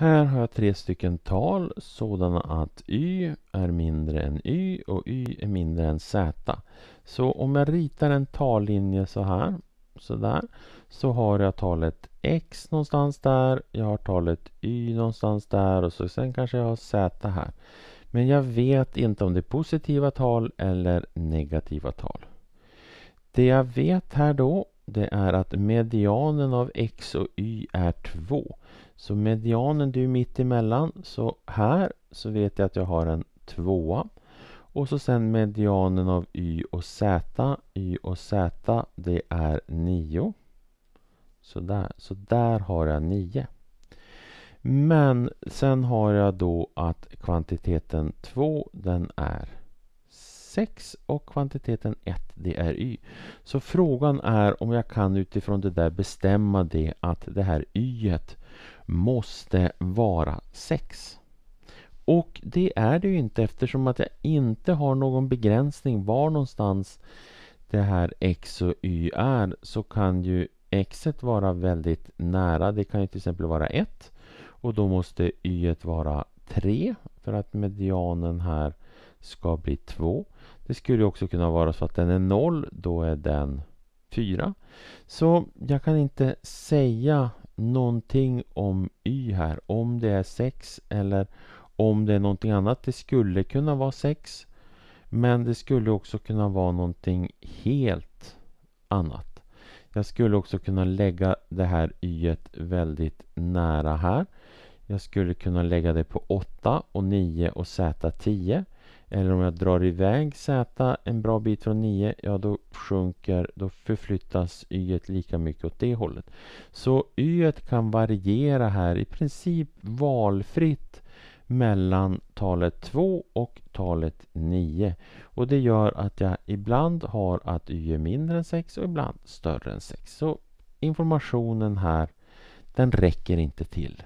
Här har jag tre stycken tal sådana att y är mindre än y och y är mindre än z. Så om jag ritar en tallinje så här, så där, så har jag talet x någonstans där, jag har talet y någonstans där och så sen kanske jag har z här. Men jag vet inte om det är positiva tal eller negativa tal. Det jag vet här då, det är att medianen av x och y är 2. Så medianen det är ju mitt emellan. Så här så vet jag att jag har en tvåa. Och så sen medianen av y och z. y och z det är 9. Så där, så där har jag 9. Men sen har jag då att kvantiteten 2 den är 6 och kvantiteten 1 det är y. Så frågan är om jag kan utifrån det där bestämma det att det här y måste vara 6. Och det är det ju inte eftersom att jag inte har någon begränsning var någonstans det här x och y är så kan ju x vara väldigt nära. Det kan ju till exempel vara 1 och då måste y vara 3 för att medianen här ska bli 2. Det skulle också kunna vara så att den är 0, då är den 4. Så jag kan inte säga någonting om y här, om det är 6 eller om det är någonting annat. Det skulle kunna vara 6, men det skulle också kunna vara någonting helt annat. Jag skulle också kunna lägga det här y väldigt nära här. Jag skulle kunna lägga det på 8 och 9 och z 10. Eller om jag drar iväg Z en bra bit från 9, ja då sjunker, då förflyttas Y lika mycket åt det hållet. Så Y kan variera här i princip valfritt mellan talet 2 och talet 9. Och det gör att jag ibland har att Y är mindre än 6 och ibland större än 6. Så informationen här, den räcker inte till.